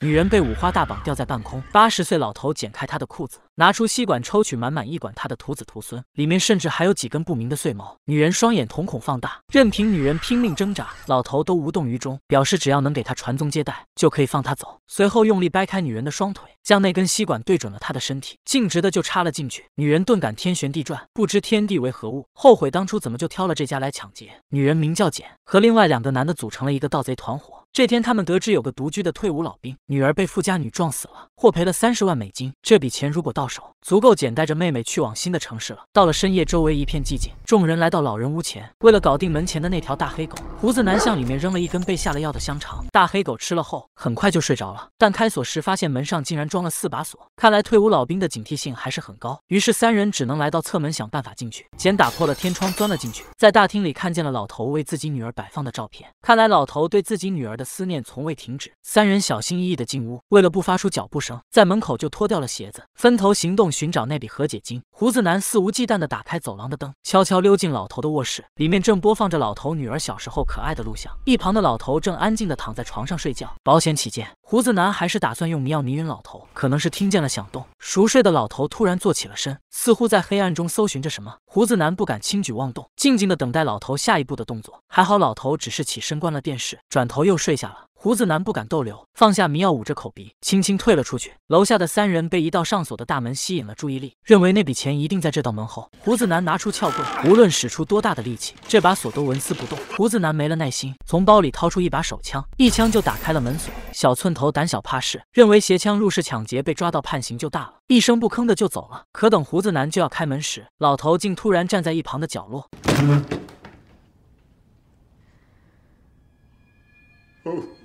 女人被五花大绑吊在半空，八十岁老头剪开她的裤子，拿出吸管抽取满满一管她的徒子徒孙，里面甚至还有几根不明的碎毛。女人双眼瞳孔放大，任凭女人拼命挣扎，老头都无动于衷，表示只要能给她传宗接代，就可以放她走。随后用力掰开女人的双腿，将那根吸管对准了她的身体，径直的就插了进去。女人顿感天旋地转，不知天地为何物，后悔当初怎么就挑了这家来抢劫。女人名叫简，和另外两个男的组成了一个盗贼团伙。这天，他们得知有个独居的退伍老兵女儿被富家女撞死了，获赔了三十万美金。这笔钱如果到手，足够简带着妹妹去往新的城市了。到了深夜，周围一片寂静，众人来到老人屋前。为了搞定门前的那条大黑狗，胡子男向里面扔了一根被下了药的香肠。大黑狗吃了后很快就睡着了。但开锁时发现门上竟然装了四把锁，看来退伍老兵的警惕性还是很高。于是三人只能来到侧门想办法进去。简打破了天窗钻了进去，在大厅里看见了老头为自己女儿摆放的照片。看来老头对自己女儿的思念从未停止。三人小心翼翼地进屋，为了不发出脚步声，在门口就脱掉了鞋子，分头行动寻找那笔和解金。胡子男肆无忌惮地打开走廊的灯，悄悄溜进老头的卧室，里面正播放着老头女儿小时候可爱的录像。一旁的老头正安静地躺在床上睡觉。保险起见。胡子男还是打算用迷药迷晕老头，可能是听见了响动，熟睡的老头突然坐起了身，似乎在黑暗中搜寻着什么。胡子男不敢轻举妄动，静静的等待老头下一步的动作。还好，老头只是起身关了电视，转头又睡下了。胡子男不敢逗留，放下迷药，捂着口鼻，轻轻退了出去。楼下的三人被一道上锁的大门吸引了注意力，认为那笔钱一定在这道门后。胡子男拿出撬棍，无论使出多大的力气，这把锁都纹丝不动。胡子男没了耐心，从包里掏出一把手枪，一枪就打开了门锁。小寸头胆小怕事，认为携枪入室抢劫被抓到判刑就大了，一声不吭的就走了。可等胡子男就要开门时，老头竟突然站在一旁的角落。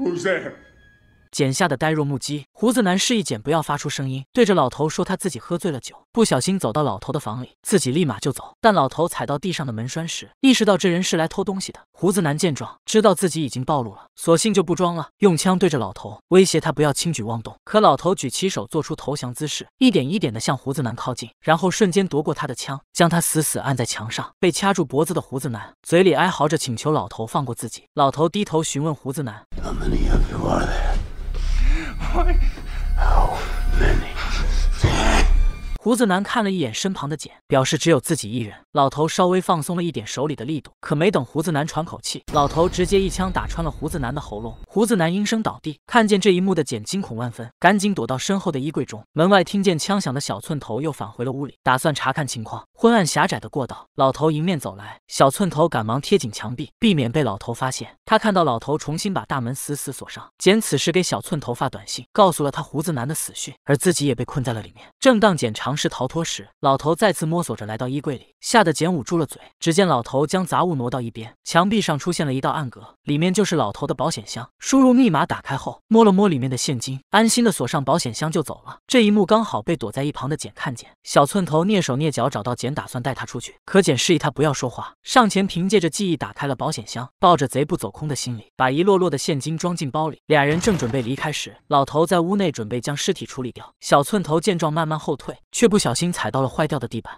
O Zé, 简吓得呆若木鸡，胡子男示意简不要发出声音，对着老头说他自己喝醉了酒，不小心走到老头的房里，自己立马就走。但老头踩到地上的门栓时，意识到这人是来偷东西的。胡子男见状，知道自己已经暴露了，索性就不装了，用枪对着老头威胁他不要轻举妄动。可老头举起手做出投降姿势，一点一点的向胡子男靠近，然后瞬间夺过他的枪，将他死死按在墙上。被掐住脖子的胡子男嘴里哀嚎着请求老头放过自己。老头低头询问胡子男。How many times? 胡子男看了一眼身旁的简，表示只有自己一人。老头稍微放松了一点手里的力度，可没等胡子男喘口气，老头直接一枪打穿了胡子男的喉咙。胡子男应声倒地。看见这一幕的简惊恐万分，赶紧躲到身后的衣柜中。门外听见枪响的小寸头又返回了屋里，打算查看情况。昏暗狭窄的过道，老头迎面走来，小寸头赶忙贴紧墙壁，避免被老头发现。他看到老头重新把大门死死锁上。简此时给小寸头发短信，告诉了他胡子男的死讯，而自己也被困在了里面。正当检查。尝试逃脱时，老头再次摸索着来到衣柜里，吓得简捂住了嘴。只见老头将杂物挪到一边，墙壁上出现了一道暗格，里面就是老头的保险箱。输入密码打开后，摸了摸里面的现金，安心的锁上保险箱就走了。这一幕刚好被躲在一旁的简看见。小寸头蹑手蹑脚找到简，打算带他出去，可简示意他不要说话，上前凭借着记忆打开了保险箱，抱着贼不走空的心理，把一摞摞的现金装进包里。俩人正准备离开时，老头在屋内准备将尸体处理掉。小寸头见状慢慢后退。却不小心踩到了坏掉的地板。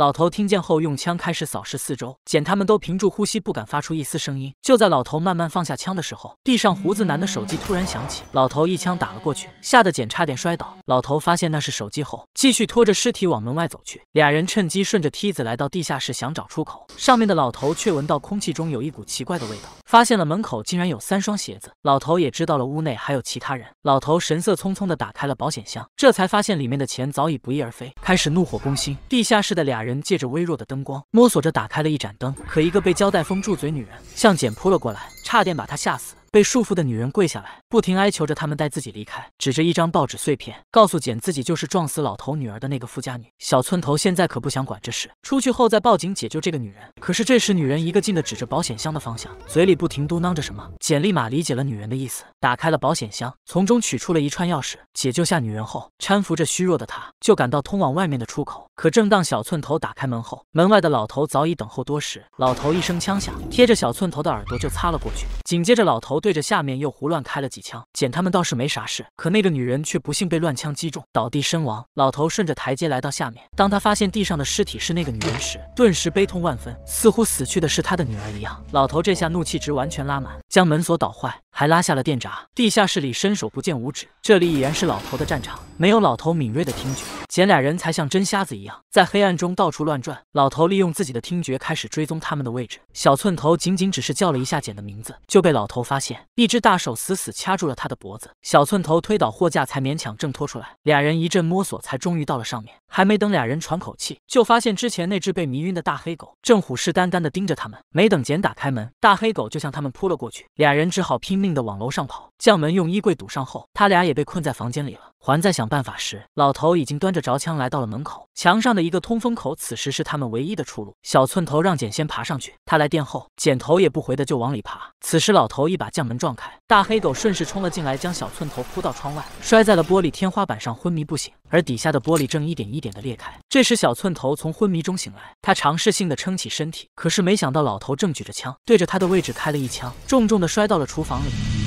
老头听见后，用枪开始扫视四周，简他们都屏住呼吸，不敢发出一丝声音。就在老头慢慢放下枪的时候，地上胡子男的手机突然响起，老头一枪打了过去，吓得简差点摔倒。老头发现那是手机后，继续拖着尸体往门外走去。俩人趁机顺着梯子来到地下室，想找出口。上面的老头却闻到空气中有一股奇怪的味道，发现了门口竟然有三双鞋子。老头也知道了屋内还有其他人。老头神色匆匆地打开了保险箱，这才发现里面的钱早已不翼而飞，开始怒火攻心。地下室的俩人。人借着微弱的灯光摸索着打开了一盏灯，可一个被胶带封住嘴女人向简扑了过来，差点把她吓死。被束缚的女人跪下来，不停哀求着他们带自己离开，指着一张报纸碎片，告诉简自己就是撞死老头女儿的那个富家女。小寸头现在可不想管这事，出去后再报警解救这个女人。可是这时，女人一个劲的指着保险箱的方向，嘴里不停嘟囔着什么。简立马理解了女人的意思，打开了保险箱，从中取出了一串钥匙，解救下女人后，搀扶着虚弱的她就赶到通往外面的出口。可正当小寸头打开门后，门外的老头早已等候多时。老头一声枪响，贴着小寸头的耳朵就擦了过去，紧接着老头。对着下面又胡乱开了几枪，简他们倒是没啥事，可那个女人却不幸被乱枪击中，倒地身亡。老头顺着台阶来到下面，当他发现地上的尸体是那个女人时，顿时悲痛万分，似乎死去的是他的女儿一样。老头这下怒气值完全拉满，将门锁捣坏，还拉下了电闸。地下室里伸手不见五指，这里已然是老头的战场，没有老头敏锐的听觉。简俩人才像真瞎子一样，在黑暗中到处乱转。老头利用自己的听觉开始追踪他们的位置。小寸头仅仅只是叫了一下简的名字，就被老头发现，一只大手死死掐住了他的脖子。小寸头推倒货架才勉强挣脱出来。俩人一阵摸索，才终于到了上面。还没等俩人喘口气，就发现之前那只被迷晕的大黑狗正虎视眈眈地盯着他们。没等简打开门，大黑狗就向他们扑了过去。俩人只好拼命地往楼上跑。将门用衣柜堵上后，他俩也被困在房间里了。还在想办法时，老头已经端着着枪来到了门口。墙上的一个通风口，此时是他们唯一的出路。小寸头让简先爬上去，他来电后，简头也不回的就往里爬。此时，老头一把将门撞开，大黑狗顺势冲了进来，将小寸头扑到窗外，摔在了玻璃天花板上，昏迷不醒。而底下的玻璃正一点一点的裂开。这时，小寸头从昏迷中醒来，他尝试性的撑起身体，可是没想到老头正举着枪对着他的位置开了一枪，重重的摔到了厨房里。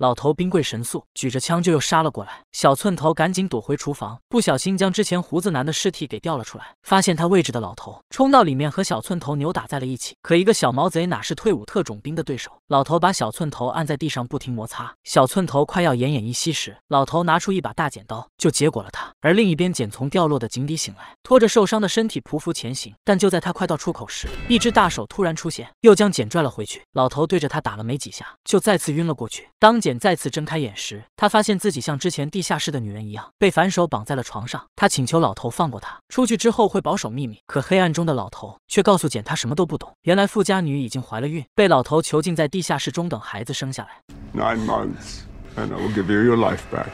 老头兵贵神速，举着枪就又杀了过来。小寸头赶紧躲回厨房，不小心将之前胡子男的尸体给掉了出来。发现他位置的老头冲到里面和小寸头扭打在了一起。可一个小毛贼哪是退伍特种兵的对手？老头把小寸头按在地上不停摩擦。小寸头快要奄奄一息时，老头拿出一把大剪刀就结果了他。而另一边，简从掉落的井底醒来，拖着受伤的身体匍匐前行。但就在他快到出口时，一只大手突然出现，又将简拽了回去。老头对着他打了没几下，就再次晕了过去。当简简再次睁开眼时，他发现自己像之前地下室的女人一样，被反手绑在了床上。他请求老头放过他，出去之后会保守秘密。可黑暗中的老头却告诉简，他什么都不懂。原来富家女已经怀了孕，被老头囚禁在地下室中，等孩子生下来。Nine months, and I w I'll give you your life back.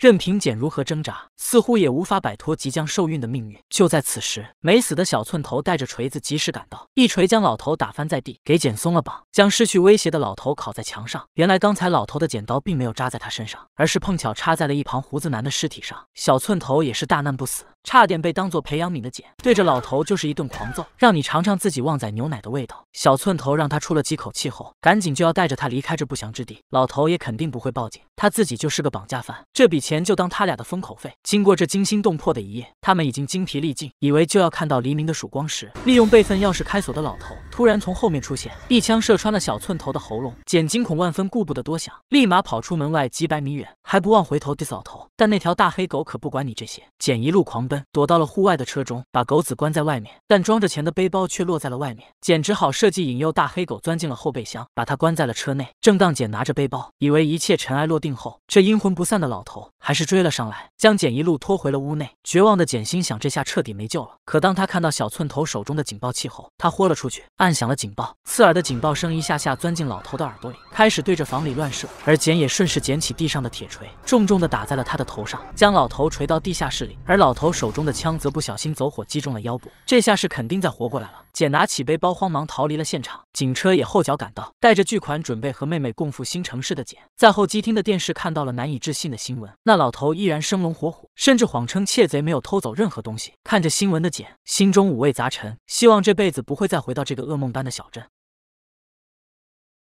任凭简如何挣扎。似乎也无法摆脱即将受孕的命运。就在此时，没死的小寸头带着锤子及时赶到，一锤将老头打翻在地，给简松了绑，将失去威胁的老头拷在墙上。原来刚才老头的剪刀并没有扎在他身上，而是碰巧插在了一旁胡子男的尸体上。小寸头也是大难不死，差点被当做培养皿的简对着老头就是一顿狂揍，让你尝尝自己旺仔牛奶的味道。小寸头让他出了几口气后，赶紧就要带着他离开这不祥之地。老头也肯定不会报警，他自己就是个绑架犯，这笔钱就当他俩的封口费。经过这惊心动魄的一夜，他们已经精疲力尽，以为就要看到黎明的曙光时，利用备份钥匙开锁的老头突然从后面出现，一枪射穿了小寸头的喉咙。简惊恐万分，顾不得多想，立马跑出门外几百米远，还不忘回头扫头。但那条大黑狗可不管你这些，简一路狂奔，躲到了户外的车中，把狗子关在外面，但装着钱的背包却落在了外面。简只好设计引诱大黑狗钻进了后备箱，把它关在了车内。正当简拿着背包，以为一切尘埃落定后，这阴魂不散的老头还是追了上来，将简。一路拖回了屋内，绝望的简心想，这下彻底没救了。可当他看到小寸头手中的警报器后，他豁了出去，按响了警报。刺耳的警报声一下下钻进老头的耳朵里，开始对着房里乱射。而简也顺势捡起地上的铁锤，重重的打在了他的头上，将老头锤到地下室里。而老头手中的枪则不小心走火，击中了腰部，这下是肯定再活过来了。简拿起背包，慌忙逃离了现场。警车也后脚赶到，带着巨款准备和妹妹共赴新城市的简，在候机厅的电视看到了难以置信的新闻：那老头依然生龙活虎。甚至谎称窃贼没有偷走任何东西。看着新闻的简，心中五味杂陈，希望这辈子不会再回到这个噩梦般的小镇。